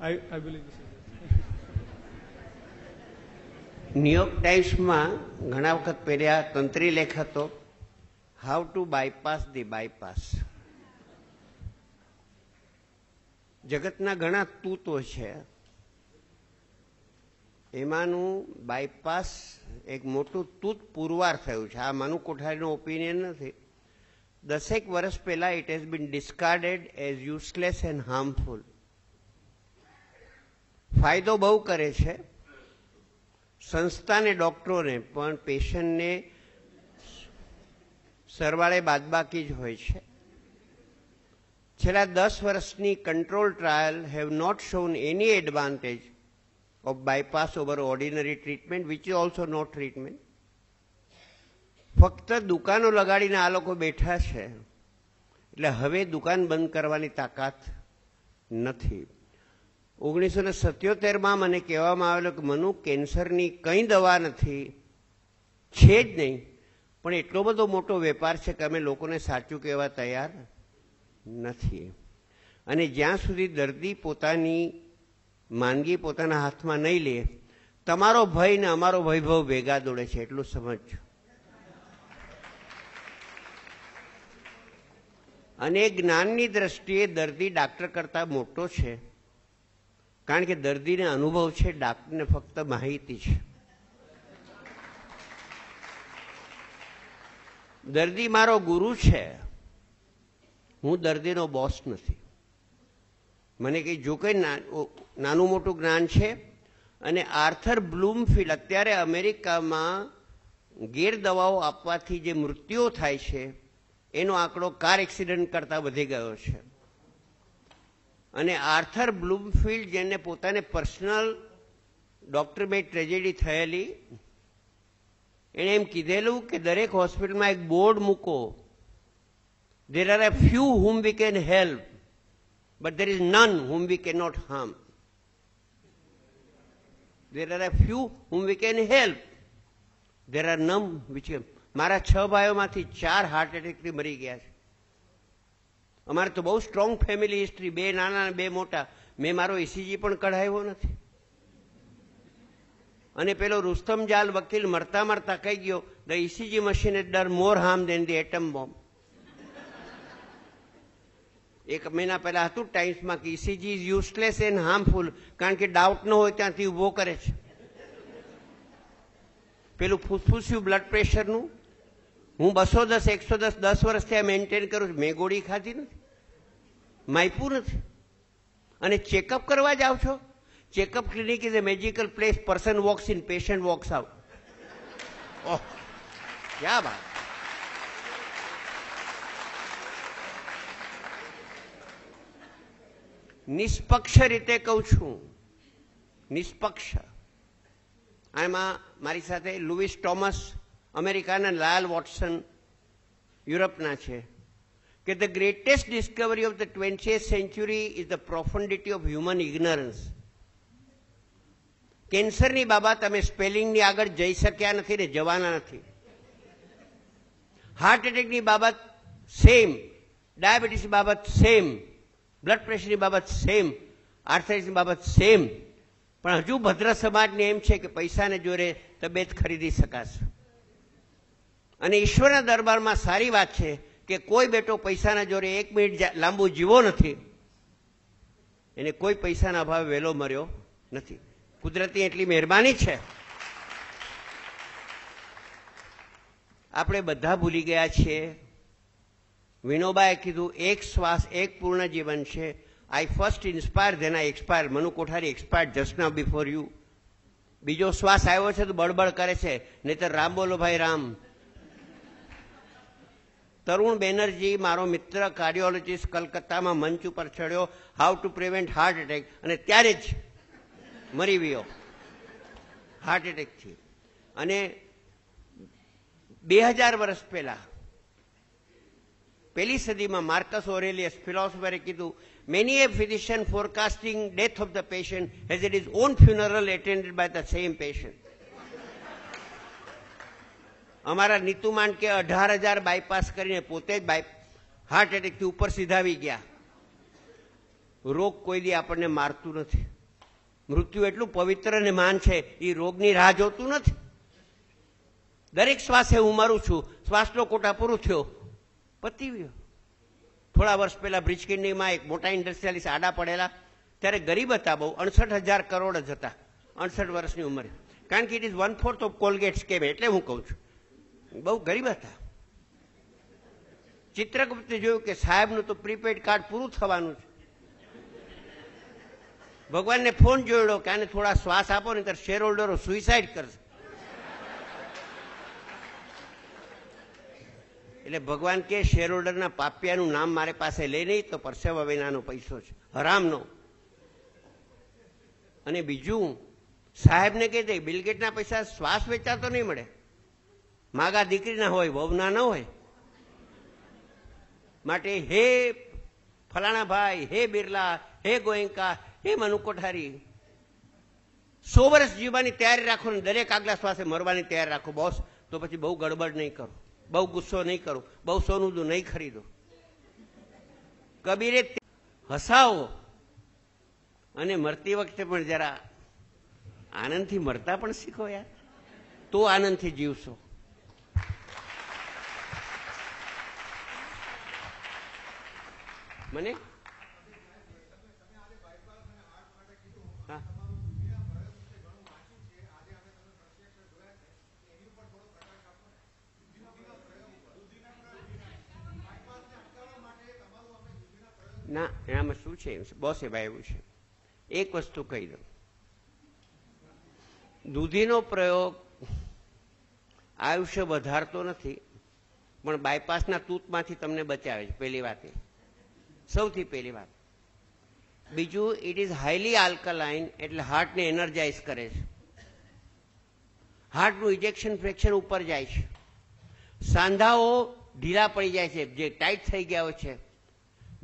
I, I believe this is New York ટાઈમ્સમાં ઘણા વખત પહેર્યા તંત્રી લેખ હતો how to bypass the bypass જગતના ઘણા તૂતો છે એમાંનું બાયપાસ એક મોટું તૂત પુરવાર થયું છે આ માનું કોઠારીનો ઓપિનિયન નથી દસેક વર્ષ પહેલાં it has been discarded as useless and harmful ફાયદો બહુ કરે છે સંસ્થાને ડૉક્ટરોને પણ પેશન્ટને સરવાળે બાદબાકી જ હોય છે છેલ્લા દસ વર્ષની control trial have not shown any advantage of bypass over ordinary treatment which is also not treatment ફક્ત દુકાનો લગાડીને આ લોકો બેઠા છે એટલે હવે દુકાન બંધ કરવાની તાકાત નથી ઓગણીસો ને સત્યોતેરમાં મને કહેવામાં આવેલું કે મનુ કેન્સરની કંઈ દવા નથી છે જ નહીં પણ એટલો બધો મોટો વેપાર છે કે અમે લોકોને સાચું કહેવા તૈયાર નથી અને જ્યાં સુધી દર્દી પોતાની માંદગી પોતાના હાથમાં નહીં લે તમારો ભય ને અમારો વૈભવ ભેગા દોડે છે એટલું સમજજો અને જ્ઞાનની દ્રષ્ટિએ દર્દી ડાક્ટર કરતાં મોટો છે કારણ કે દર્દીને અનુભવ છે ડાક્ટરને ફક્ત માહિતી છે દર્દી મારો ગુરુ છે હું દર્દીનો બોસ નથી મને કંઈ જો કંઈ નાનું મોટું જ્ઞાન છે અને આર્થર બ્લૂમફિલ્ડ અત્યારે અમેરિકામાં ગેરદવાઓ આપવાથી જે મૃત્યુઓ થાય છે એનો આંકડો કાર એક્સિડન્ટ કરતાં વધી ગયો છે અને આર્થર બ્લુમફિલ્ડ જેને પોતાને પર્સનલ ડોક્ટર બે ટ્રેજેડી થયેલી એણે એમ કીધેલું કે દરેક હોસ્પિટલમાં એક બોર્ડ મૂકો there are a few whom we can help but there is none whom we can not harm there are a few whom we can help there are none which મારા છ ભાઈઓમાંથી ચાર હાર્ટ એટેકથી મરી ગયા છે અમારે તો બહુ સ્ટ્રોંગ ફેમિલી હિસ્ટ્રી બે નાના બે મોટા મેં મારો ઈસીજી e પણ કઢાવ્યો નથી અને પેલો રુસ્તમ જાલ વકીલ મરતા મરતા કહી ગયો the ECG machine it does more harm than the atom bomb એક મહિના પહેલા હતું ટાઈમ્સમાં કે ECG is useless and harmful કારણ કે ડાઉટ ન હોય ત્યાંથી ઉભો કરે છે પેલું ફૂસફૂસ્યું બ્લડ પ્રેશરનું હું બસો દસ એકસો દસ દસ વર્ષથી આ મેન્ટેન કરું છું મેં ગોળી ખાધી નથી માયપુર નથી અને ચેકઅપ કરવા જ આવ છો checkup clinic is a magical place person walks in patient walks out oh ક્યાં વાત નિષ્પક્ષ રીતે કહું છું નિષ્પક્ષ એમાં મારી સાથે લુવિસ ટોમસ અમેરિકાના લાલ વોટસન યુરોપના છે કે the greatest discovery of the 20th century is the profundity of human ignorance કેન્સરની બાબત અમે સ્પેલિંગની આગળ જઈ શક્યા નથી ને જવાના નથી હાર્ટ એટેકની બાબત સેમ ડાયાબિટીસ બાબત સેમ બ્લડ પ્રેશરની બાબત સેમ આર્થરાઇટિસની બાબત સેમ પણ હજુ ભદ્ર સમાજને એમ છે કે પૈસાને જોરે તબિયત ખરીદી શકાશે અને ઈશ્વરના દરબારમાં સારી વાત છે કે કોઈ બેટો પૈસાના જોરે એક મિનિટ લાંબુ જીવો નથી એને કોઈ પૈસાના અભાવે વહેલો મર્યો નથી કુદરતી એટલી મહેરબાની છે આપણે બધા ભૂલી ગયા છીએ વિનોબાએ કીધું એક શ્વાસ એક પૂર્ણ જીવન છે I first inspire then I expire Manu Kothari expire just ના બિફોર યુ બીજો શ્વાસ આવ્યો છે તો બળબળ કરે છે નહીતર રામ બોલો ભાઈ રામ તરુણ બેનર્જી મારો મિત્ર કાર્ડિયોલોજીસ્ટ કલકત્તામાં મંચ ઉપર ચડ્યો how to prevent heart attack અને ત્યારે જ મરી ગયો હાર્ટ એટેકથી અને બે હજાર વર્ષ પહેલાં પહેલી સદીમાં માર્કસ ઓરેલિયસ ફિલોસોફરે કીધું many a physician forecasting death of the patient as it is on funeral attended by the same patient અમારા નીતુમાન કે અઢાર હજાર બાયપાસ કરીને પોતે જ બાય હાર્ટ એટેકથી ઉપર સીધાવી ગયા રોગ કોઈ દી આપણને મારતું નથી મૃત્યુ એટલું પવિત્ર અને માન છે એ રોગની રાહ જોતું નથી દરેક શ્વાસે હું મારું છું શ્વાસનો કોટા પૂરો થયો પતી ગયો થોડા વર્ષ પહેલા બ્રિજકિન્ડીમાં એક મોટા ઇન્ડસ્ટ્રીયાલિસ્ટ આડા પડેલા ત્યારે ગરીબ હતા બહુ અડસઠ હજાર કરોડ જ હતા અડસઠ વર્ષની ઉંમરે કારણ કે it is one fourth of Colgate's કેમ એટલે હું કહું છું બહુ ગરીબ હતા ચિત્રગુપ્તે જોયું કે સાહેબનું તો પ્રીપેડ કાર્ડ પૂરું થવાનું છે ભગવાનને ફોન જોયડો કે આને થોડા શ્વાસ આપો ને ત્યારે શેર હોલ્ડરો સુઇસાઇડ કરશે એટલે ભગવાન કે શેર હોલ્ડરના પાપિયાનું નામ મારે પાસે લઈ નહીં તો પરસેવા વિનાનો પૈસો છે હરામનો અને બીજું સાહેબને કહી દે બિલગેટના પૈસા શ્વાસ વેચાતો નહીં મળે માગા દીકરીના હોય વહુના ન હોય માટે હે ફલાણાભાઈ હે બિરલા હે ગોયંકા હે મનુ કોઠારી સો વર્ષ જીવવાની તૈયારી રાખો ને દરેક આગલા શ્વાસે મરવાની તૈયારી રાખો બોસ તો પછી બહુ ગડબડ નહીં કરો બહુ ગુસ્સો નહીં કરો બહુ સોનું જો નહીં ખરીદો કબીરે હસાવો અને મરતી વખતે પણ જરા આનંદથી મરતા પણ શીખો યાર તો આનંદથી જીવશો મને ના એનામાં શું છે બોસ ભાઈ એવું છે એક વસ્તુ કહી દઉં દૂધીનો પ્રયોગ આયુષ્ય વધારતો નથી પણ બાયપાસના તૂતમાંથી તમને બચાવે છે પહેલી વાત એ સૌથી પહેલી વાત બીજું ઇટ ઇઝ હાઈલી આલ્કલાઇન એટલે હાર્ટને એનર્જાઇઝ કરે છે હાર્ટનું ઇજેક્શન ફ્રેક્શન ઉપર જાય છે સાંધાઓ ઢીલા પડી જાય છે જે ટાઈટ થઈ ગયા છે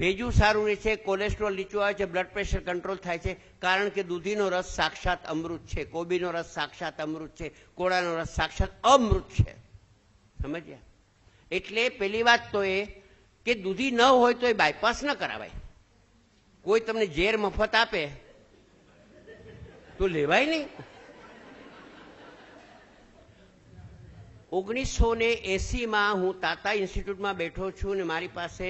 ભેજું સારું રહે છે કોલેસ્ટ્રોલ નીચું આવે છે બ્લડ પ્રેશર કંટ્રોલ થાય છે કારણ કે દૂધીનો રસ સાક્ષાત અમૃત છે કોબીનો રસ સાક્ષાત અમૃત છે કોળાનો રસ સાક્ષાત અમૃત છે સમજ્યા એટલે પહેલી વાત તો એ કે દૂધી ન હોય તો એ બાયપાસ ન કરાવાય કોઈ તમને ઝેર મફત આપે તો લેવાય નહીં ઓગણીસો ને એસીમાં હું તાતા ઇન્સ્ટિટ્યૂટમાં બેઠો છું ને મારી પાસે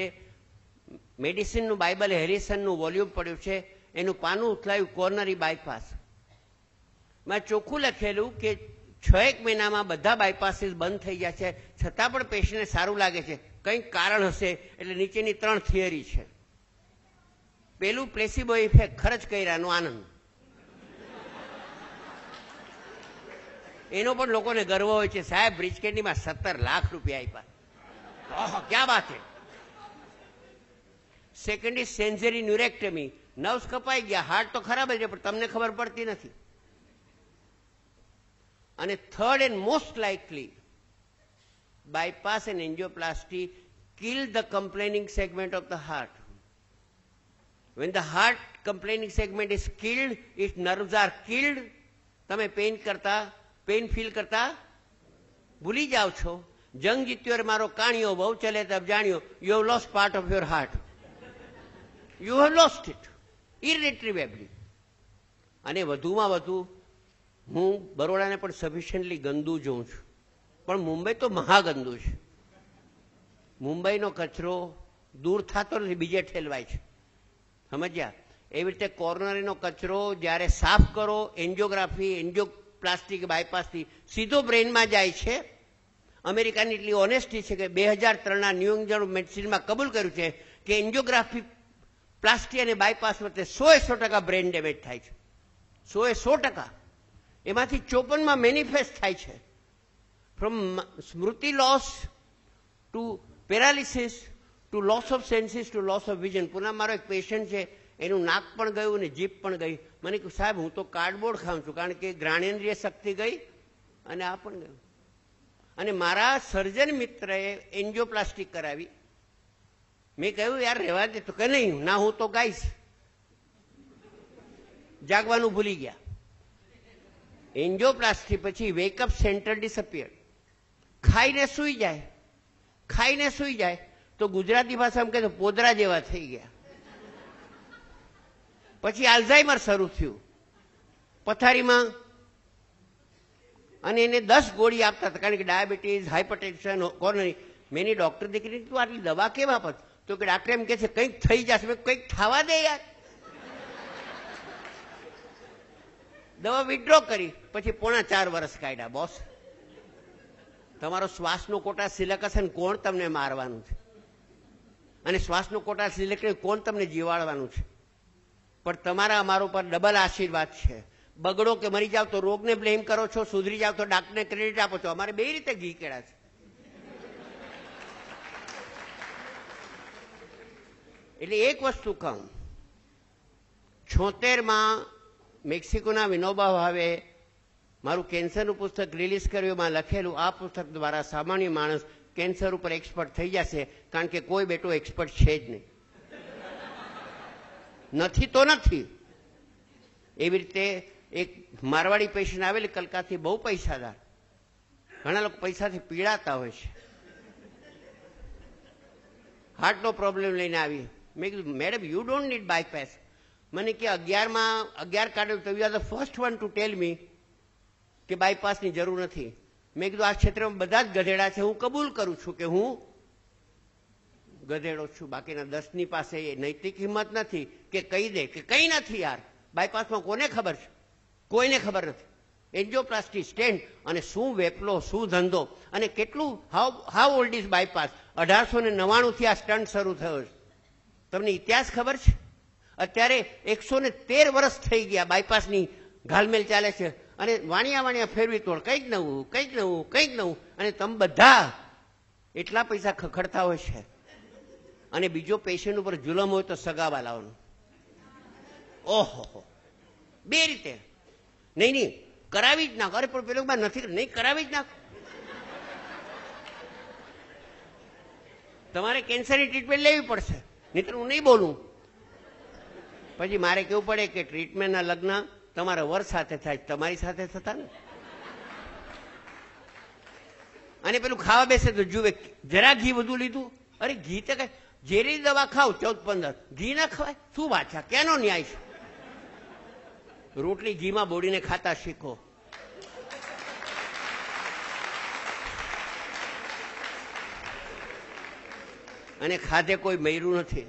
મેડિસિનનું બાઇબલ હેરિસનનું વોલ્યુમ પડ્યું છે એનું પાનું ઉથલાયું કોર્નરી બાયપાસ મેં ચોખ્ખું લખેલું કે છ એક મહિનામાં બધા બાયપાસીસ બંધ થઈ ગયા છે છતાં પણ પેશન્ટને સારું લાગે છે કંઈક કારણ હશે એટલે નીચેની ત્રણ થિયરી છે પેલું પ્લેસિબો ઇફેક્ટ ખર્ચ કર્યાનો આનંદ એનો પણ લોકોને ગર્વ હોય છે સાહેબ બ્રિજકેન્ડીમાં સત્તર લાખ રૂપિયા આપ્યા ક્યાં વાત છે second is sensory neurectomy nerves કપાઈ ગયા હાર્ટ તો ખરાબ છે પણ તમને ખબર પડતી નથી અને third and most likely bypass and angioplasty kill the complaining segment of the heart. When the heart complaining segment is killed, its nerves are killed, તમે પેઇન કરતા પેઇન ફીલ કરતા ભૂલી જાઓ છો જંગ જીત્યો મારો કાણિયો બહુ ચલે તબ જાણ્યો you have lost part of your heart you have lost it irretrievably અને વધુમાં વધુ હું બરોડાને પણ સફિશિયન્ટલી ગંદુ જોઉં છું પણ મુંબઈ તો મહાગંદુ છે મુંબઈનો કચરો દૂર થતો નથી બીજે ઠેલવાય છે સમજ્યા એવી રીતે કોરોનરીનો કચરો જ્યારે સાફ કરો એન્જિયોગ્રાફી એન્જિયો પ્લાસ્ટિક બાયપાસથી સીધો બ્રેનમાં જાય છે અમેરિકાની એટલી ઓનેસ્ટી છે કે બે હજાર ત્રણના ન્યૂ ઇન્જર્વ મેડિસિનમાં કબૂલ કર્યું છે કે એન્જિયોગ્રાફી પ્લાસ્ટિક અને બાયપાસ વચ્ચે સોએ સો ટકા બ્રેન ડેમેજ થાય છે સોએ સો ટકા એમાંથી ચોપનમાં મેનિફેસ્ટ થાય છે from smriti loss to paralysis to loss of senses to loss of vision Pune મારો એક પેશન્ટ છે એનું નાક પણ ગયું અને જીભ પણ ગઈ મને કહ્યું સાહેબ હું તો કાર્ડબોર્ડ ખાઉં છું કારણ કે ગ્રાણેન્દ્રિય શક્તિ ગઈ અને આ પણ ગયું અને મારા સર્જન મિત્રએ એન્જિયોપ્લાસ્ટિક કરાવી મેં કહ્યું યાર રહેવા દે તો કે નહીં ના હું તો ગાઈશ જાગવાનું ભૂલી ગયા એન્જિયોપ્લાસ્ટી પછી વેકઅપ સેન્ટર ડિસઅપિયર ખાઈને સુઈ જાય ખાઈને સુઈ જાય તો ગુજરાતી ભાષા કહે તો પોદરા જેવા થઈ ગયા પછી આલ્ઝાઇમર શરૂ થયું પથારીમાં અને એને દસ ગોળી આપતા હતા કારણ કે ડાયાબિટીસ હાઇપરટેન્શન કોરોનરી મેં એની ડૉક્ટર દીકરી તું આટલી દવા કેમ આપત તો કે ડૉક્ટર એમ કહે છે કંઈક થઈ જશે મેં કંઈક થવા દે યાર દવા વિડ્રો કરી પછી પોણા ચાર વર્ષ કાઢ્યા બોસ તમારો શ્વાસનો કોટા સિલક હશે ને કોણ તમને મારવાનું છે અને શ્વાસનો કોટા સિલકને કોણ તમને જીવાડવાનું છે પણ તમારા અમારા ઉપર ડબલ આશીર્વાદ છે બગડો કે મરી જાવ તો રોગને બ્લેમ કરો છો સુધરી જાવ તો ડાક્ટરને ક્રેડિટ આપો છો અમારે બે રીતે ઘી કેળા છે એટલે એક વસ્તુ કહું છોતેરમાં મેક્સિકોના વિનોબા ભાવે મારું કેન્સરનું પુસ્તક રિલીઝ કર્યું એમાં લખેલું આ પુસ્તક દ્વારા સામાન્ય માણસ કેન્સર ઉપર એક્સપર્ટ થઈ જશે કારણ કે કોઈ બેટો એક્સપર્ટ છે જ નહીં નથી તો નથી એવી રીતે એક મારવાડી પેશન્ટ આવેલી કલકાથી બહુ પૈસાદાર ઘણા લોકો પૈસાથી પીડાતા હોય છે હાર્ટનો પ્રોબ્લેમ લઈને આવી મેં કીધું madam you don't need bypass મને કે અગિયારમાં અગિયાર card you are the first one to tell me કે બાયપાસની જરૂર નથી મેં કીધું આ ક્ષેત્રમાં બધા જ ગધેડા છે હું કબૂલ કરું છું કે હું ગધેડો છું બાકીના દસની પાસે એ નૈતિક હિંમત નથી કે કહી દે કે કંઈ નથી યાર બાયપાસમાં કોને ખબર છે કોઈને ખબર નથી એન્જિયોપ્લાસ્ટી સ્ટેન્ડ અને શું વેપલો શું ધંધો અને કેટલું how how old is bypass અઢારસો ને નવ્વાણુંથી આ સ્ટન્ટ શરૂ થયો છે તમને ઇતિહાસ ખબર છે અત્યારે એકસો ને તેર વર્ષ થઈ ગયા બાયપાસની ગાલમેલ ચાલે છે અને વાણિયા વાણિયા ફેરવી તોડ કંઈક નવું કંઈક નવું કંઈક નવું અને તમે બધા એટલા પૈસા ખખડતા હોય છે અને બીજો પેશન્ટ ઉપર જુલમ હોય તો સગાવા લાવવાનું ઓહો બે રીતે નહીં નહીં કરાવી જ નાખ અરે પણ પેલો નથી નહીં કરાવી જ નાખ તમારે કેન્સરની ટ્રીટમેન્ટ લેવી પડશે નહીતર હું નહીં બોલું પછી મારે કેવું પડે કે ટ્રીટમેન્ટના લગ્ન તમારા વર સાથે થાય તમારી સાથે થતા ને અને પેલું ખાવા બેસે તો જુએ જરા ઘી વધુ લીધું અરે ઘી તો કઈ ઝેરી દવા ખાવ ચૌદ પંદર ઘી ના ખવાય શું વાત છે કેનો ન્યાય છે રોટલી ઘીમાં બોડીને ખાતા શીખો અને ખાધે કોઈ મયરું નથી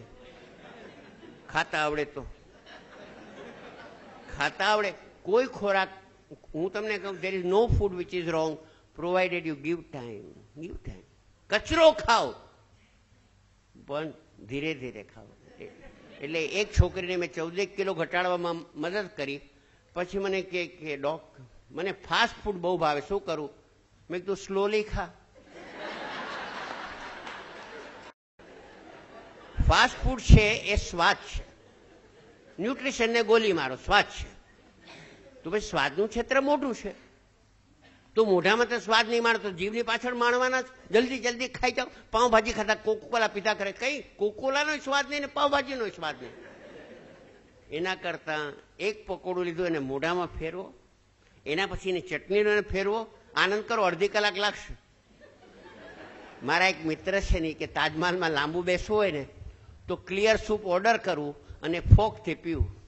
ખાતા આવડે તો ખાતા આવડે કોઈ ખોરાક હું તમને કહું there is no food which is wrong provided you give time give time કચરો ખાઓ પણ ધીરે ધીરે ખાઓ એટલે એક છોકરીને મેં ચૌદેક કિલો ઘટાડવામાં મદદ કરી પછી મને કે કે ડોક મને ફાસ્ટ ફૂડ બહુ ભાવે શું કરું મેં કીધું સ્લોલી ખા ફાસ્ટ ફૂડ છે એ સ્વાદ છે ન્યુટ્રિશનને ગોલી મારો સ્વાદ છે તો ભાઈ સ્વાદનું ક્ષેત્ર મોટું છે તો મોઢામાં તો સ્વાદ નહીં માણતો જીભની પાછળ માણવાના જલ્દી જલ્દી ખાઈ જાઓ પાઉંભાજી ખાતા કોકોલા પીતા કરે કઈ કોકોલાનો સ્વાદ નહીં ને પાઉંભાજીનો સ્વાદ નહીં એના કરતાં એક પકોડું લીધું એને મોઢામાં ફેરવો એના પછી એની ચટણીનો એને ફેરવો આનંદ કરો અડધી કલાક લાગશે મારા એક મિત્ર છે ને કે તાજમહાલમાં લાંબુ બેસવું હોય ને તો ક્લિયર સૂપ ઓર્ડર કરવું અને ફોકથી પીવું